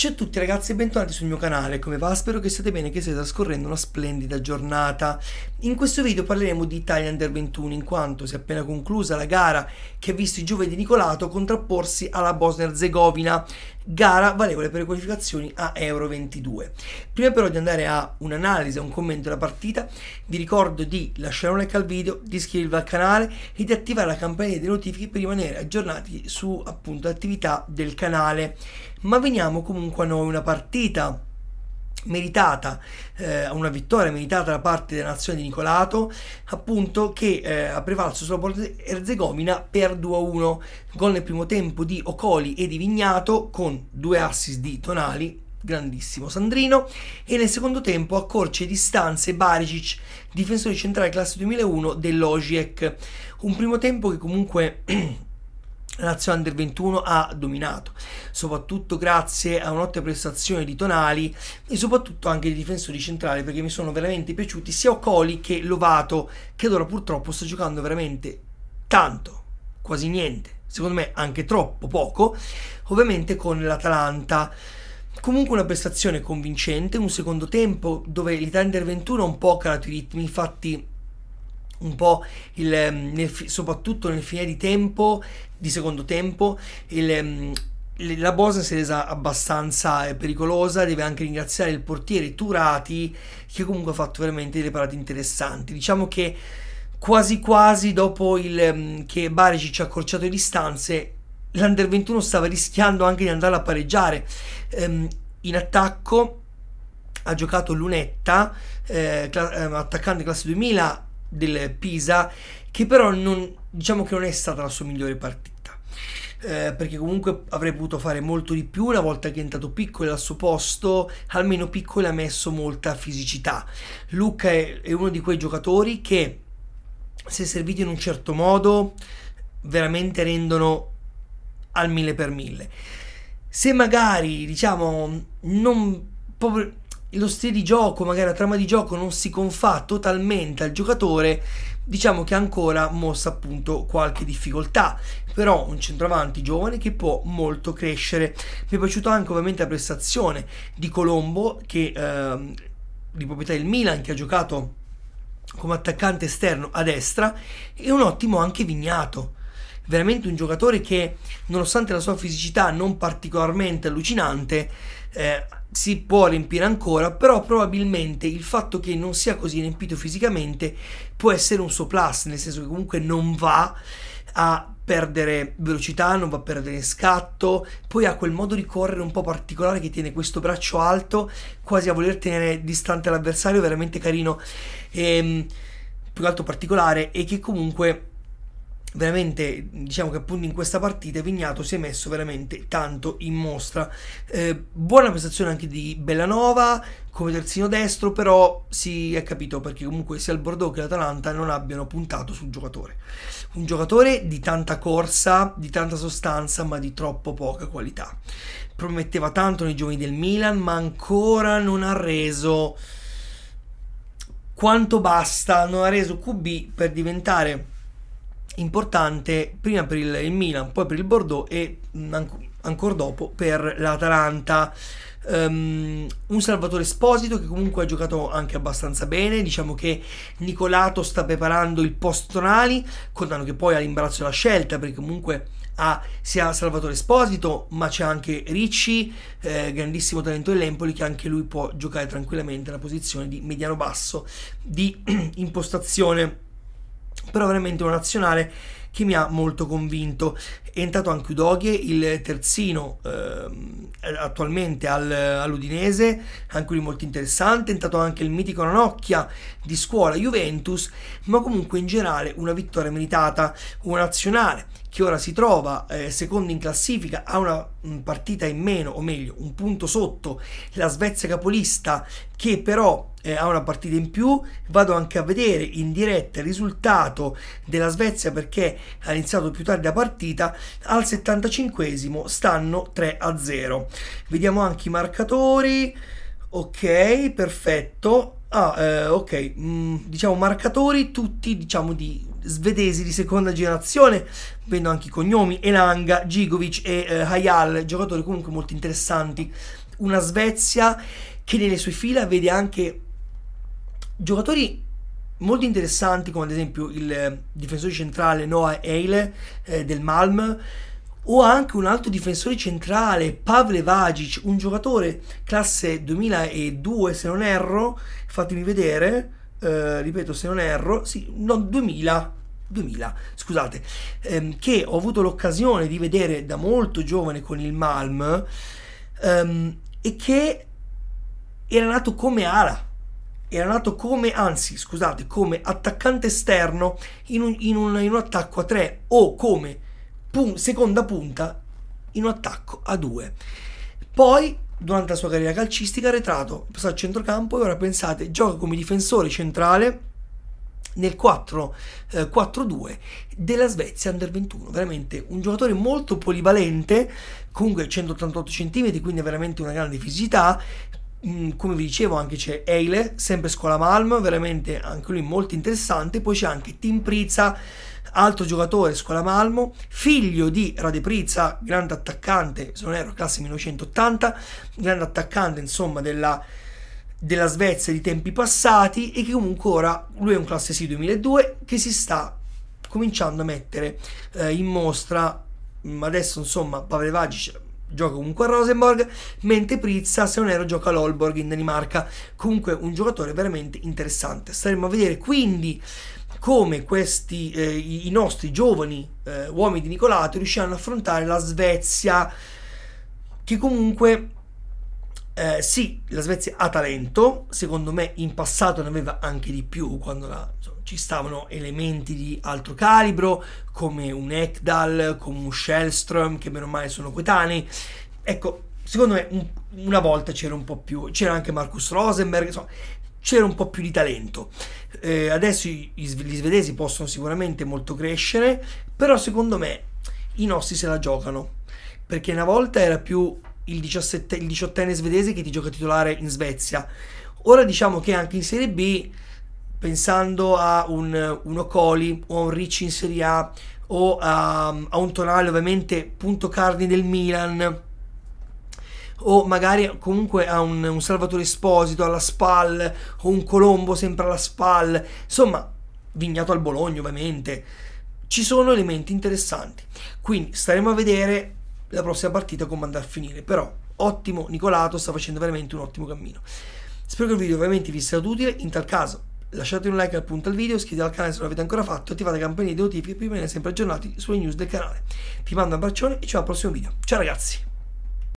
Ciao a tutti ragazzi e bentornati sul mio canale, come va? Spero che siate bene che state trascorrendo una splendida giornata. In questo video parleremo di Italia Under 21 in quanto si è appena conclusa la gara che ha visto i giovani di Nicolato contrapporsi alla Bosnia-Herzegovina gara valevole per le qualificazioni a Euro 22. Prima però di andare a un'analisi, a un commento della partita, vi ricordo di lasciare un like al video, di iscrivervi al canale e di attivare la campanella di notifiche per rimanere aggiornati su appunto attività del canale. Ma veniamo comunque a noi una partita meritata eh, una vittoria meritata da parte della nazione di Nicolato appunto che eh, ha prevalso sulla Bosnia Erzegovina per 2-1 gol nel primo tempo di Ocoli e di Vignato con due assist di Tonali grandissimo Sandrino e nel secondo tempo a corce distanze Baricic difensore centrale classe 2001 dell'Ogiek un primo tempo che comunque la Lazio Under 21 ha dominato, soprattutto grazie a un'ottima prestazione di Tonali e soprattutto anche di difensori centrali perché mi sono veramente piaciuti sia Ocoli che Lovato che ora purtroppo sta giocando veramente tanto, quasi niente, secondo me anche troppo poco, ovviamente con l'Atalanta. Comunque una prestazione convincente, un secondo tempo dove l'Italia Under 21 ha un po' calato i ritmi, infatti un po' il, ehm, nel, soprattutto nel fine di tempo, di secondo tempo, il, ehm, la Bosnia si è resa abbastanza eh, pericolosa, deve anche ringraziare il portiere Turati che comunque ha fatto veramente delle parate interessanti. Diciamo che quasi quasi dopo il, ehm, che Bareci ci ha accorciato le distanze, l'Under 21 stava rischiando anche di andare a pareggiare. Ehm, in attacco ha giocato Lunetta, eh, cla attaccante classe 2000, del Pisa che però non, diciamo che non è stata la sua migliore partita. Eh, perché comunque avrei potuto fare molto di più una volta che è entrato Piccolo al suo posto almeno Piccolo ha messo molta fisicità Luca è, è uno di quei giocatori che se serviti in un certo modo veramente rendono al mille per mille se magari diciamo non proprio lo stile di gioco, magari la trama di gioco non si confà totalmente al giocatore, diciamo che ancora mossa appunto qualche difficoltà, però un centravanti giovane che può molto crescere. Mi è piaciuta anche ovviamente la prestazione di Colombo che eh, di proprietà del Milan che ha giocato come attaccante esterno a destra e un ottimo anche Vignato veramente un giocatore che nonostante la sua fisicità non particolarmente allucinante eh, si può riempire ancora, però probabilmente il fatto che non sia così riempito fisicamente può essere un suo plus, nel senso che comunque non va a perdere velocità, non va a perdere scatto, poi ha quel modo di correre un po' particolare che tiene questo braccio alto, quasi a voler tenere distante l'avversario, veramente carino, e, ehm, più che altro particolare e che comunque veramente diciamo che appunto in questa partita Vignato si è messo veramente tanto in mostra eh, buona prestazione anche di Bellanova come terzino destro però si è capito perché comunque sia il Bordeaux che l'Atalanta non abbiano puntato sul giocatore un giocatore di tanta corsa di tanta sostanza ma di troppo poca qualità prometteva tanto nei giovani del Milan ma ancora non ha reso quanto basta non ha reso QB per diventare importante prima per il, il Milan, poi per il Bordeaux e an- ancora dopo per l'Atalanta. Um, un Salvatore Esposito che comunque ha giocato anche abbastanza bene. Diciamo che Nicolato sta preparando il post Tonali, contando che poi ha l'imbarazzo della scelta perché comunque ha sia Salvatore Esposito ma c'è anche Ricci, eh, grandissimo talento dell'Empoli che anche lui può giocare tranquillamente nella posizione di mediano basso di impostazione però veramente una nazionale che mi ha molto convinto. È entrato anche Udoghe, il terzino eh, attualmente al, all'Udinese, anche lui molto interessante. È entrato anche il mitico Ranocchia di scuola Juventus, ma comunque in generale una vittoria meritata, una nazionale che ora si trova eh, secondo in classifica, ha una un mm, partita in meno, o meglio, un punto sotto la Svezia capolista, che però eh, ha una partita in più. Vado anche a vedere in diretta il risultato della Svezia perché ha iniziato più tardi la partita. Al 75 stanno 3 a 0. Vediamo anche i marcatori. Ok, perfetto. Ah, eh, ok, mm, diciamo marcatori tutti, diciamo, di svedesi di seconda generazione, vedo anche i cognomi, Elanga, Gigovic e eh, Hayal, giocatori comunque molto interessanti. Una Svezia che nelle sue fila vede anche giocatori molto interessanti come ad esempio il eh, difensore centrale Noah Eile eh, del Malm, o anche un altro difensore centrale, Pavle Vagic, un giocatore classe 2002 se non erro, fatemi vedere, eh, ripeto se non erro, sì, no 2000, 2000, scusate, ehm, che ho avuto l'occasione di vedere da molto giovane con il Malm ehm, e che era nato come ala, era nato come, anzi scusate, come attaccante esterno in un, in un, in un attacco a 3 o come pun- seconda punta in un attacco a due. Poi, durante la sua carriera calcistica, è retrato, è passato al centrocampo e ora pensate, gioca come difensore centrale nel 4, 4-2 eh, della Svezia Under 21. Veramente un giocatore molto polivalente, comunque 188 cm, quindi veramente una grande fisicità. Mm, come vi dicevo, anche c'è Eile, sempre scuola Malm, veramente anche lui molto interessante. Poi c'è anche Tim Prizza altro giocatore scuola Malmo, figlio di Rade Prizza, grande attaccante, se non erro classe 1980, grande attaccante insomma della, della Svezia di tempi passati e che comunque ora lui è un classe C 2002 che si sta cominciando a mettere eh, in mostra mm, adesso insomma Pavlevagic gioca comunque a Rosenborg, mentre Prizza, se non ero, gioca all'Olborg in Danimarca. Comunque un giocatore veramente interessante. Staremo a vedere quindi come questi, eh, i nostri giovani eh, uomini di Nicolato riusciranno ad affrontare la Svezia, che comunque eh, sì, la Svezia ha talento, secondo me in passato ne aveva anche di più, quando la, insomma, ci stavano elementi di altro calibro, come un Ekdal, come un Shellström, che meno male sono coetanei. Ecco, secondo me un, una volta c'era un po' più, c'era anche Marcus Rosenberg, insomma, c'era un po' più di talento. Eh, adesso i, gli svedesi possono sicuramente molto crescere, però secondo me i nostri se la giocano. Perché una volta era più il, 17, il 18enne svedese che ti gioca titolare in Svezia. Ora diciamo che anche in Serie B, pensando a un, un Ocoli o a un Ricci in Serie A o a, a un Tonale, ovviamente punto carne del Milan o magari comunque ha un, un Salvatore Esposito alla SPAL o un Colombo sempre alla SPAL, insomma, vignato al Bologna ovviamente. Ci sono elementi interessanti. Quindi staremo a vedere la prossima partita come andrà a finire, però ottimo Nicolato sta facendo veramente un ottimo cammino. Spero che il video ovviamente vi sia stato utile, in tal caso lasciate un like al punto al video, iscrivetevi al canale se non l'avete ancora fatto, attivate la campanella di notifiche per rimanere sempre aggiornati sulle news del canale. Vi mando un abbraccione e ci vediamo al prossimo video. Ciao ragazzi!